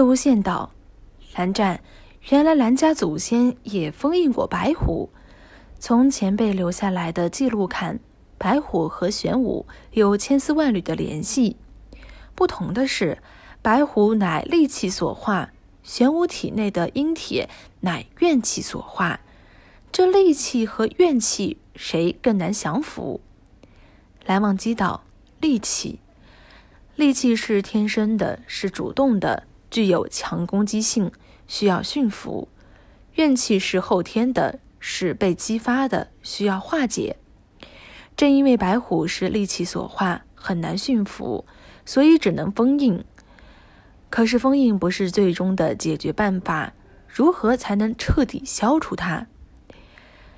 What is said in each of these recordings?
魏无羡道：“蓝湛，原来蓝家祖先也封印过白虎。从前辈留下来的记录看，白虎和玄武有千丝万缕的联系。不同的是，白虎乃戾气所化，玄武体内的阴铁乃怨气所化。这戾气和怨气，谁更难降服？”蓝忘机道：“戾气，戾气是天生的，是主动的。”具有强攻击性，需要驯服。怨气是后天的，是被激发的，需要化解。正因为白虎是戾气所化，很难驯服，所以只能封印。可是封印不是最终的解决办法，如何才能彻底消除它？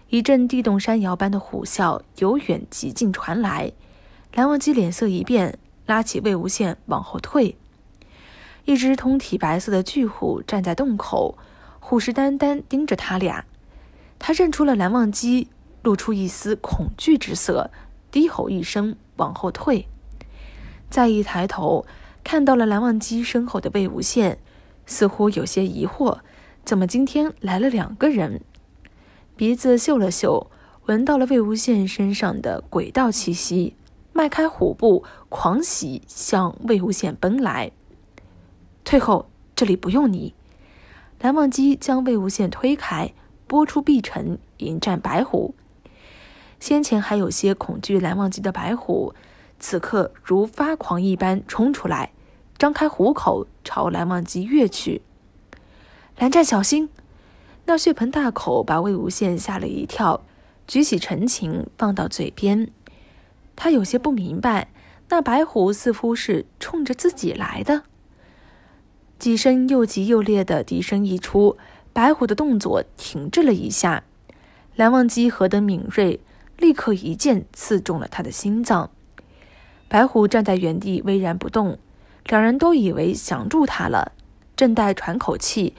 一阵地动山摇般的虎啸由远及近传来，蓝忘机脸色一变，拉起魏无羡往后退。一只通体白色的巨虎站在洞口，虎视眈眈盯着他俩。他认出了蓝忘机，露出一丝恐惧之色，低吼一声，往后退。再一抬头，看到了蓝忘机身后的魏无羡，似乎有些疑惑：怎么今天来了两个人？鼻子嗅了嗅，闻到了魏无羡身上的鬼道气息，迈开虎步，狂喜向魏无羡奔来。退后，这里不用你。蓝忘机将魏无羡推开，拨出碧尘迎战白虎。先前还有些恐惧蓝忘机的白虎，此刻如发狂一般冲出来，张开虎口朝蓝忘机跃去。蓝湛，小心！那血盆大口把魏无羡吓了一跳，举起陈情放到嘴边。他有些不明白，那白虎似乎是冲着自己来的。几声又急又烈的笛声一出，白虎的动作停滞了一下。蓝忘机何等敏锐，立刻一剑刺中了他的心脏。白虎站在原地巍然不动，两人都以为降住他了，正待喘口气，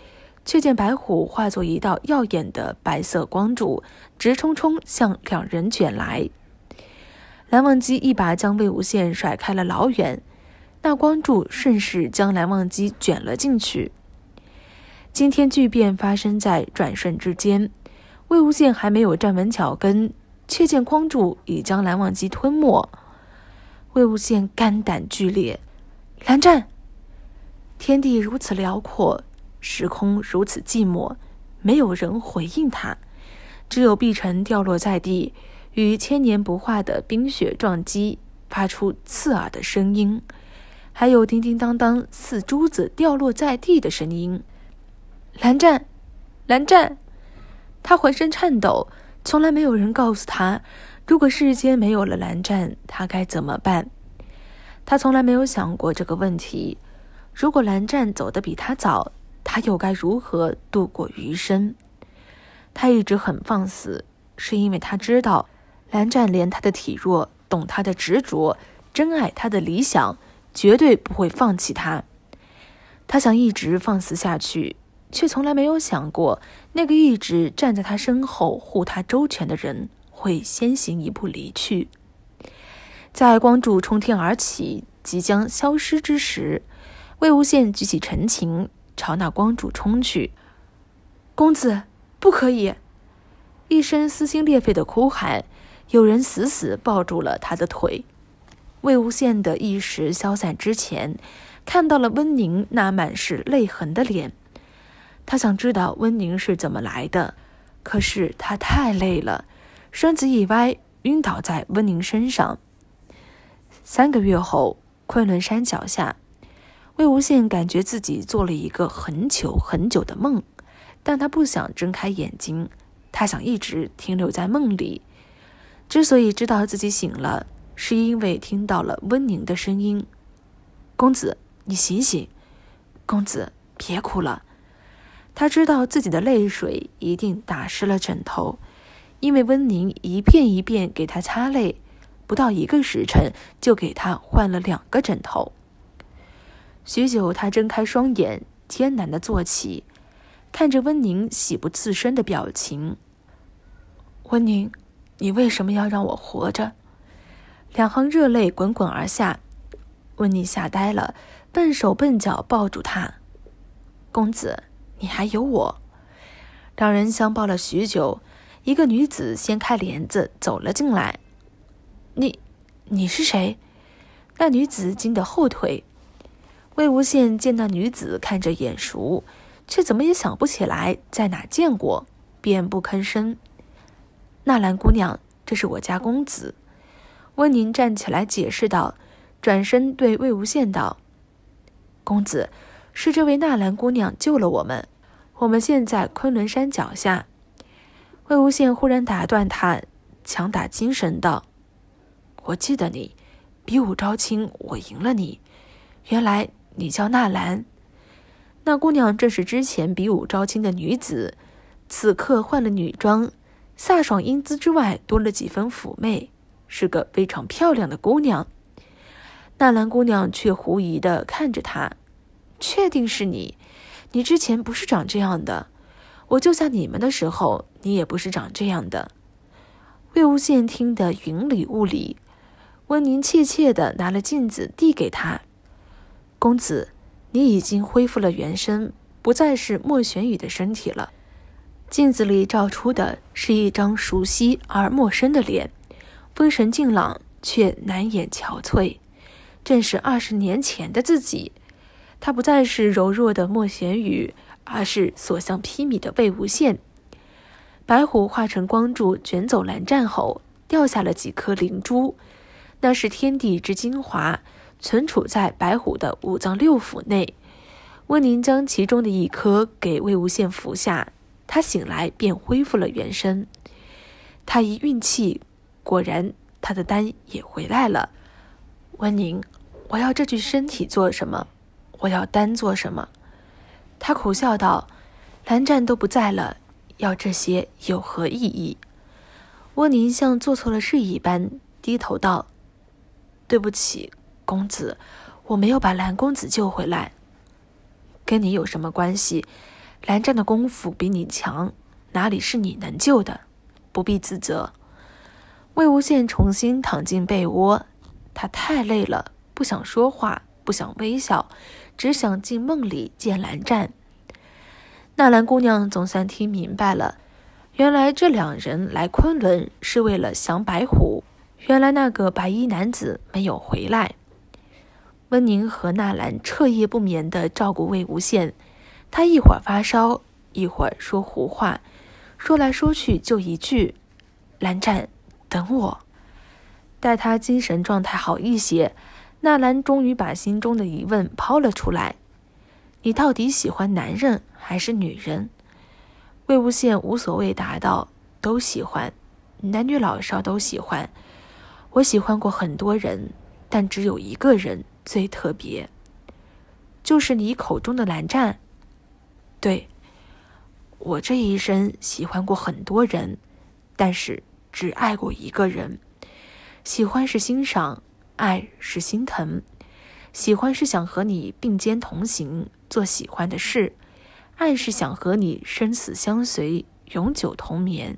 却见白虎化作一道耀眼的白色光柱，直冲冲向两人卷来。蓝忘机一把将魏无羡甩开了老远。那光柱顺势将蓝忘机卷了进去。今天巨变发生在转瞬之间，魏无羡还没有站稳脚跟，却见光柱已将蓝忘机吞没。魏无羡肝胆俱裂，蓝湛。天地如此辽阔，时空如此寂寞，没有人回应他，只有碧晨掉落在地，与千年不化的冰雪撞击，发出刺耳的声音。还有叮叮当当似珠子掉落在地的声音。蓝湛，蓝湛，他浑身颤抖。从来没有人告诉他，如果世间没有了蓝湛，他该怎么办。他从来没有想过这个问题。如果蓝湛走得比他早，他又该如何度过余生？他一直很放肆，是因为他知道蓝湛怜他的体弱，懂他的执着，珍爱他的理想。绝对不会放弃他，他想一直放肆下去，却从来没有想过那个一直站在他身后护他周全的人会先行一步离去。在光柱冲天而起、即将消失之时，魏无羡举起陈情，朝那光柱冲去。公子，不可以！一声撕心裂肺的哭喊，有人死死抱住了他的腿。魏无羡的意识消散之前，看到了温宁那满是泪痕的脸。他想知道温宁是怎么来的，可是他太累了，身子一歪，晕倒在温宁身上。三个月后，昆仑山脚下，魏无羡感觉自己做了一个很久很久的梦，但他不想睁开眼睛，他想一直停留在梦里。之所以知道自己醒了，是因为听到了温宁的声音，公子，你醒醒，公子，别哭了。他知道自己的泪水一定打湿了枕头，因为温宁一遍一遍给他擦泪，不到一个时辰就给他换了两个枕头。许久，他睁开双眼，艰难的坐起，看着温宁喜不自胜的表情。温宁，你为什么要让我活着？两行热泪滚滚而下，温妮吓呆了，笨手笨脚抱住他。公子，你还有我。两人相抱了许久，一个女子掀开帘子走了进来。你，你是谁？那女子惊得后退。魏无羡见那女子看着眼熟，却怎么也想不起来在哪见过，便不吭声。纳兰姑娘，这是我家公子。温宁站起来解释道，转身对魏无羡道：“公子，是这位纳兰姑娘救了我们。我们现在昆仑山脚下。”魏无羡忽然打断他，强打精神道：“我记得你，比武招亲我赢了你，原来你叫纳兰。那姑娘正是之前比武招亲的女子，此刻换了女装，飒爽英姿之外多了几分妩媚。”是个非常漂亮的姑娘，纳兰姑娘却狐疑的看着他，确定是你？你之前不是长这样的？我救下你们的时候，你也不是长这样的。魏无羡听得云里雾里，温宁怯怯的拿了镜子递给他，公子，你已经恢复了原身，不再是莫玄羽的身体了。镜子里照出的是一张熟悉而陌生的脸。风神俊朗，却难掩憔悴，正是二十年前的自己。他不再是柔弱的莫贤宇，而是所向披靡的魏无羡。白虎化成光柱卷走蓝湛后，掉下了几颗灵珠，那是天地之精华，存储在白虎的五脏六腑内。温宁将其中的一颗给魏无羡服下，他醒来便恢复了原身。他一运气。果然，他的丹也回来了。温宁，我要这具身体做什么？我要丹做什么？他苦笑道：“蓝湛都不在了，要这些有何意义？”温宁像做错了事一般低头道：“对不起，公子，我没有把蓝公子救回来。跟你有什么关系？蓝湛的功夫比你强，哪里是你能救的？不必自责。”魏无羡重新躺进被窝，他太累了，不想说话，不想微笑，只想进梦里见蓝湛。纳兰姑娘总算听明白了，原来这两人来昆仑是为了降白虎，原来那个白衣男子没有回来。温宁和纳兰彻夜不眠的照顾魏无羡，他一会儿发烧，一会儿说胡话，说来说去就一句：“蓝湛。”等我，待他精神状态好一些，纳兰终于把心中的疑问抛了出来：“你到底喜欢男人还是女人？”魏无羡无所谓答道：“都喜欢，男女老少都喜欢。我喜欢过很多人，但只有一个人最特别，就是你口中的蓝湛。对，我这一生喜欢过很多人，但是……”只爱过一个人，喜欢是欣赏，爱是心疼。喜欢是想和你并肩同行，做喜欢的事；，爱是想和你生死相随，永久同眠。